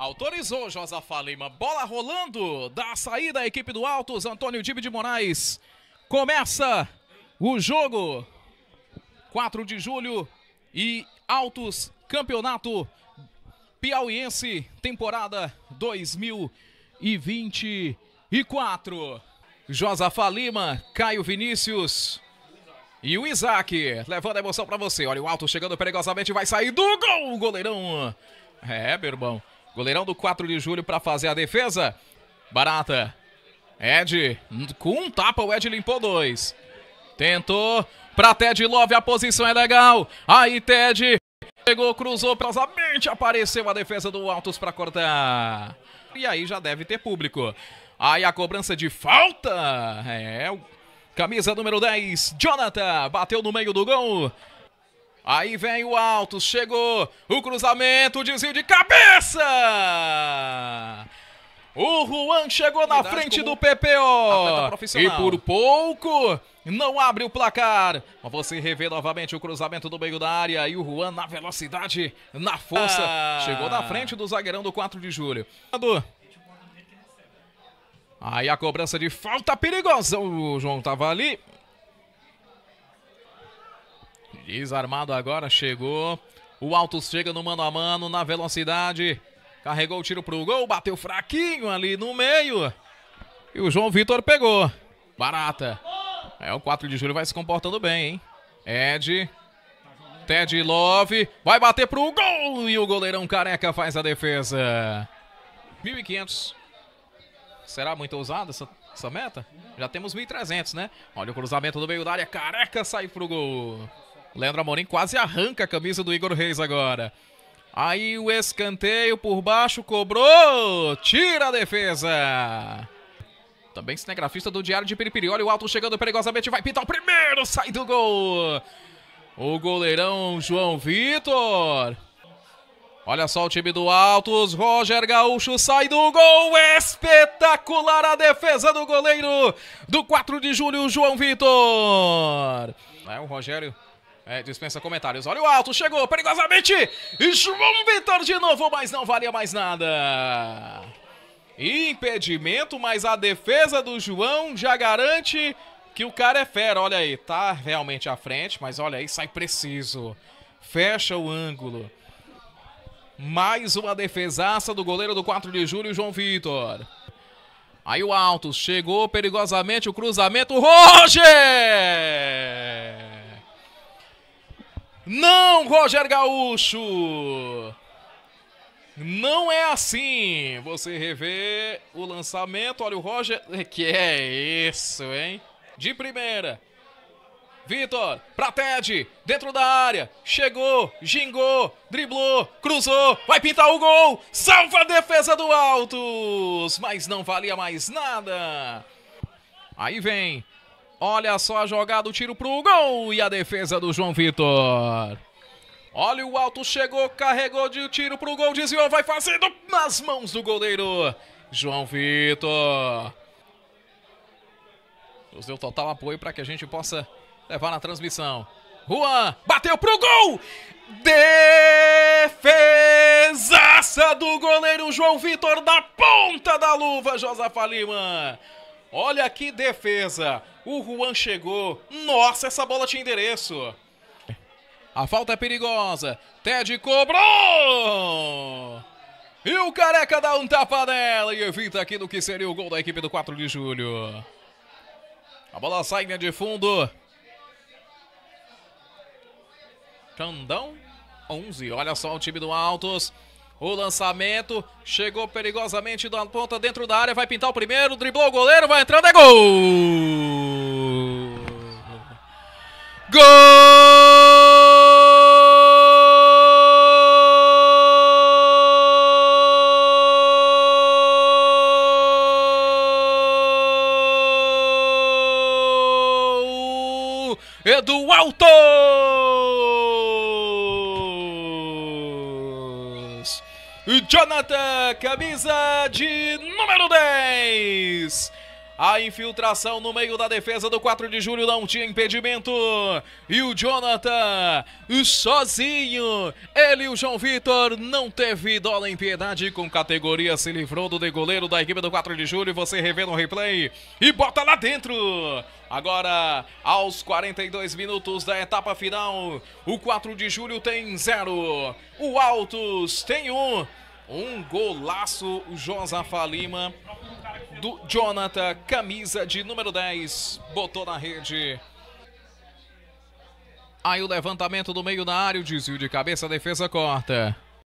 Autorizou Josafá Lima. Bola rolando da saída da equipe do Altos. Antônio Dib de Moraes. Começa o jogo. 4 de julho e Altos Campeonato Piauiense, temporada 2024. Josafá Lima, Caio Vinícius. E o Isaac, levando a emoção para você. Olha o alto chegando perigosamente, vai sair do gol, goleirão. É, meu irmão. Goleirão do 4 de julho para fazer a defesa. Barata. Ed, com um tapa o Ed limpou dois. Tentou para Ted Love, a posição é legal. Aí Ted chegou, cruzou prazamente, apareceu a defesa do Altos para cortar. E aí já deve ter público. Aí a cobrança de falta. É, camisa número 10, Jonathan, bateu no meio do gol. Aí vem o alto, chegou o cruzamento, o desvio de cabeça! O Juan chegou na frente do PPO e por pouco não abre o placar. Mas você revê novamente o cruzamento do meio da área e o Juan na velocidade, na força, ah. chegou na frente do zagueirão do 4 de julho. Aí a cobrança de falta perigosa, o João tava ali, Desarmado agora, chegou. O Altos chega no mano a mano, na velocidade. Carregou o tiro pro gol, bateu fraquinho ali no meio. E o João Vitor pegou. Barata. É, o 4 de julho vai se comportando bem, hein? Ed. Ted Love. Vai bater pro gol. E o goleirão careca faz a defesa. 1.500. Será muito ousada essa, essa meta? Já temos 1.300, né? Olha o cruzamento do meio da área. Careca sai pro gol. Leandro Amorim quase arranca a camisa do Igor Reis agora. Aí o escanteio por baixo, cobrou, tira a defesa. Também cinegrafista do Diário de Piripiri. Olha o alto chegando perigosamente, vai pintar o primeiro, sai do gol. O goleirão João Vitor. Olha só o time do Altos, Roger Gaúcho sai do gol, espetacular a defesa do goleiro do 4 de julho, João Vitor. É o Rogério é, dispensa comentários. Olha o alto, chegou perigosamente. E João Vitor de novo, mas não valia mais nada. Impedimento, mas a defesa do João já garante que o cara é fera. Olha aí, tá realmente à frente, mas olha aí, sai preciso. Fecha o ângulo. Mais uma defesaça do goleiro do 4 de julho, João Vitor. Aí o alto chegou perigosamente, o cruzamento. Roger! Não, Roger Gaúcho! Não é assim. Você revê o lançamento. Olha o Roger. Que é isso, hein? De primeira. Vitor, pra Ted, dentro da área, chegou, gingou, driblou, cruzou, vai pintar o gol, salva a defesa do Altos, mas não valia mais nada. Aí vem Olha só a jogada, o tiro pro gol e a defesa do João Vitor. Olha o alto, chegou, carregou de tiro pro gol, desviou, vai fazendo nas mãos do goleiro João Vitor. Nos deu total apoio para que a gente possa levar na transmissão. Juan bateu pro gol! Defesaça do goleiro João Vitor da ponta da luva, Josafa Lima. Olha que defesa. O Juan chegou. Nossa, essa bola tinha endereço. A falta é perigosa. Ted cobrou! E o Careca dá um tapa nela e evita aquilo que seria o gol da equipe do 4 de julho. A bola sai de fundo. Candão 11. Olha só o time do Altos. O lançamento chegou perigosamente da ponta dentro da área, vai pintar o primeiro, driblou o goleiro, vai entrando, é gol! Gol! Edu Alto! Jonathan, camisa de número 10. A infiltração no meio da defesa do 4 de julho não tinha impedimento. E o Jonathan, sozinho, ele e o João Vitor, não teve dó em piedade. Com categoria, se livrou do degoleiro da equipe do 4 de julho. Você revê no replay e bota lá dentro. Agora, aos 42 minutos da etapa final, o 4 de julho tem zero. O Altos tem um. Um golaço, o Josafa Lima do Jonathan, camisa de número 10, botou na rede. Aí o levantamento do meio da área, o desvio de cabeça, a defesa corta.